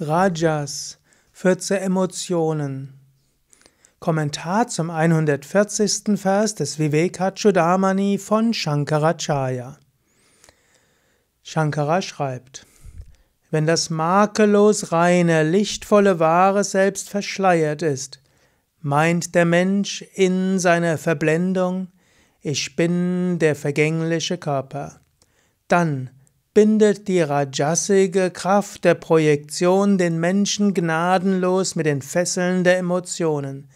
Rajas, 14 Emotionen. Kommentar zum 140. Vers des Vivekachudamani von Shankaracharya. Shankara schreibt, wenn das makellos reine, lichtvolle, wahre Selbst verschleiert ist, meint der Mensch in seiner Verblendung, ich bin der vergängliche Körper. Dann bindet die rajasige Kraft der Projektion den Menschen gnadenlos mit den Fesseln der Emotionen,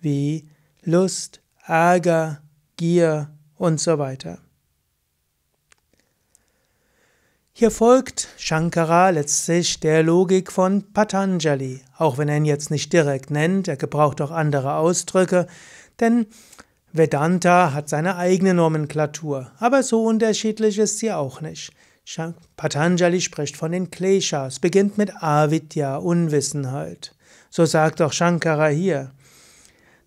wie Lust, Ärger, Gier und so weiter. Hier folgt Shankara letztlich der Logik von Patanjali, auch wenn er ihn jetzt nicht direkt nennt, er gebraucht auch andere Ausdrücke, denn Vedanta hat seine eigene Nomenklatur, aber so unterschiedlich ist sie auch nicht. Patanjali spricht von den Kleshas, beginnt mit Avidya, Unwissenheit. So sagt auch Shankara hier.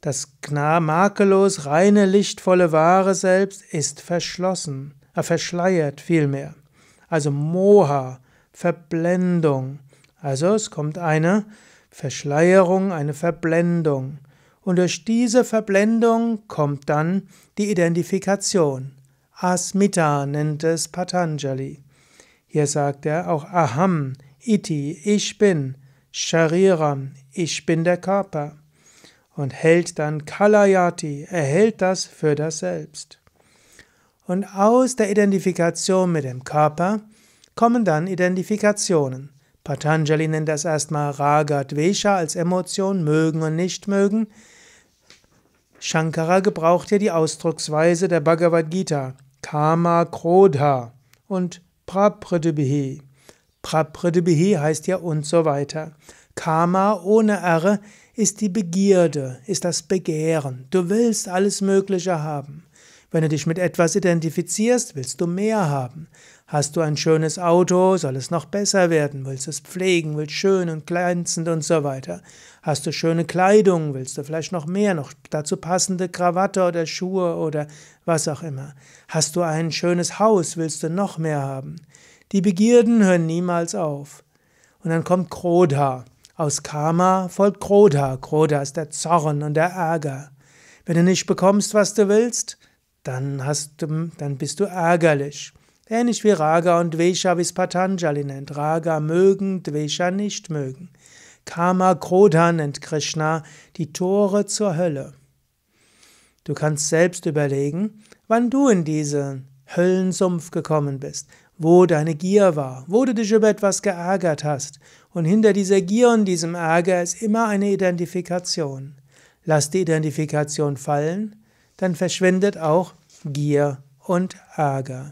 Das makellos reine, lichtvolle wahre Selbst ist verschlossen, er äh, verschleiert vielmehr. Also Moha, Verblendung. Also es kommt eine Verschleierung, eine Verblendung. Und durch diese Verblendung kommt dann die Identifikation. Asmita nennt es Patanjali. Hier sagt er auch Aham, Iti, ich bin, Shariram, ich bin der Körper. Und hält dann Kalayati, er hält das für das Selbst. Und aus der Identifikation mit dem Körper kommen dann Identifikationen. Patanjali nennt das erstmal Raga Dvesha als Emotion, mögen und nicht mögen. Shankara gebraucht hier die Ausdrucksweise der Bhagavad Gita, Kama Krodha und Prapridibhi. Prapridibhi heißt ja und so weiter. Karma ohne R ist die Begierde, ist das Begehren. Du willst alles Mögliche haben. Wenn du dich mit etwas identifizierst, willst du mehr haben. Hast du ein schönes Auto, soll es noch besser werden, willst du es pflegen, willst du schön und glänzend und so weiter. Hast du schöne Kleidung, willst du vielleicht noch mehr, noch dazu passende Krawatte oder Schuhe oder was auch immer. Hast du ein schönes Haus, willst du noch mehr haben. Die Begierden hören niemals auf. Und dann kommt Krodha. Aus Karma folgt Krodha. Krodha ist der Zorn und der Ärger. Wenn du nicht bekommst, was du willst, dann, hast du, dann bist du ärgerlich. Ähnlich wie Raga und Dvesha, wie es Patanjali nennt. Raga mögen, Dvesha nicht mögen. Karma Krodha nennt Krishna die Tore zur Hölle. Du kannst selbst überlegen, wann du in diesen Höllensumpf gekommen bist, wo deine Gier war, wo du dich über etwas geärgert hast. Und hinter dieser Gier und diesem Ärger ist immer eine Identifikation. Lass die Identifikation fallen, dann verschwindet auch Gier und Ärger.